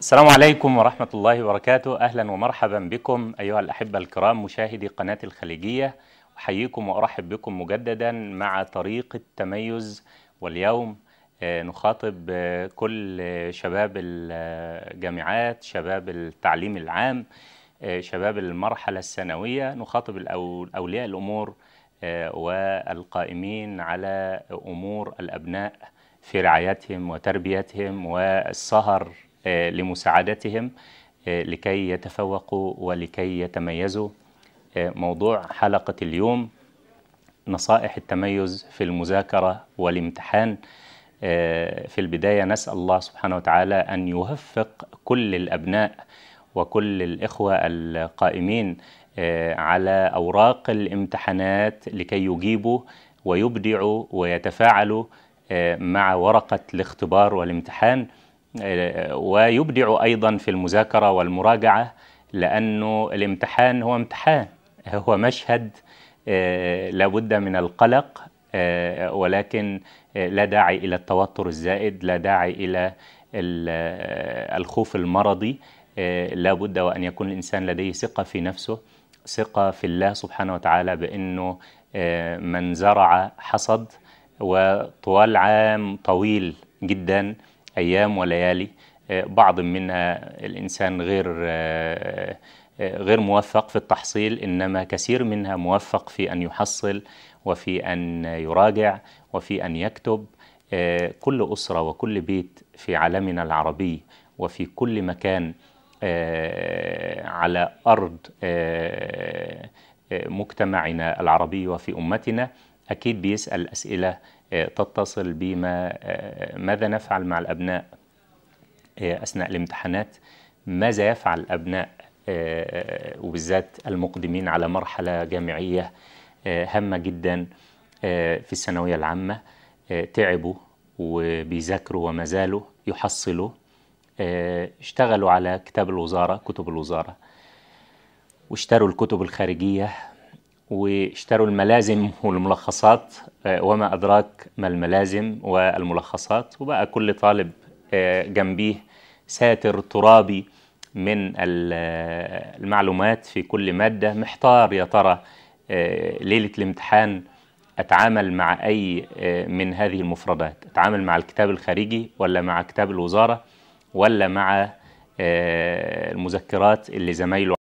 السلام عليكم ورحمة الله وبركاته أهلا ومرحبا بكم أيها الأحبة الكرام مشاهدي قناة الخليجية أحييكم وأرحب بكم مجددا مع طريق التميز واليوم آه، نخاطب آه، كل آه، شباب الجامعات شباب التعليم العام شباب المرحلة الثانوية نخاطب أولياء الأمور والقائمين على أمور الأبناء في رعايتهم وتربيتهم والسهر لمساعدتهم لكي يتفوقوا ولكي يتميزوا موضوع حلقة اليوم نصائح التميز في المذاكرة والامتحان آه، في البداية نسأل الله سبحانه وتعالى أن يوفق كل الأبناء وكل الإخوة القائمين آه، على أوراق الامتحانات لكي يجيبوا ويبدعوا ويتفاعلوا آه، مع ورقة الاختبار والامتحان ويبدعوا أيضا في المذاكرة والمراجعة لأنه الامتحان هو امتحان هو مشهد لابد من القلق آه، ولكن آه، لا داعي الى التوتر الزائد لا داعي الى آه، الخوف المرضي لا بد وان يكون الانسان لديه ثقه في نفسه ثقه في الله سبحانه وتعالى بانه من زرع حصد وطوال عام طويل جدا ايام وليالي بعض منها الانسان غير غير موفق في التحصيل انما كثير منها موفق في ان يحصل وفي ان يراجع وفي ان يكتب آه، كل اسره وكل بيت في عالمنا العربي وفي كل مكان آه، على ارض آه، مجتمعنا العربي وفي امتنا اكيد بيسال اسئله تتصل بما ماذا نفعل مع الابناء اثناء الامتحانات ماذا يفعل الابناء آه، وبالذات المقدمين على مرحلة جامعية آه، هامة جدا آه، في الثانوية العامة تعبوا وبيذاكروا وما زالوا يحصلوا اشتغلوا على كتاب الوزارة كتب الوزارة واشتروا الكتب الخارجية واشتروا الملازم والملخصات وما أدراك ما الملازم والملخصات وبقى كل طالب جنبيه ساتر ترابي من المعلومات في كل مادة محتار يا ترى آه، ليلة الامتحان أتعامل مع أي آه، من هذه المفردات أتعامل مع الكتاب الخارجي ولا مع كتاب الوزارة ولا مع آه، المذكرات اللي زمايله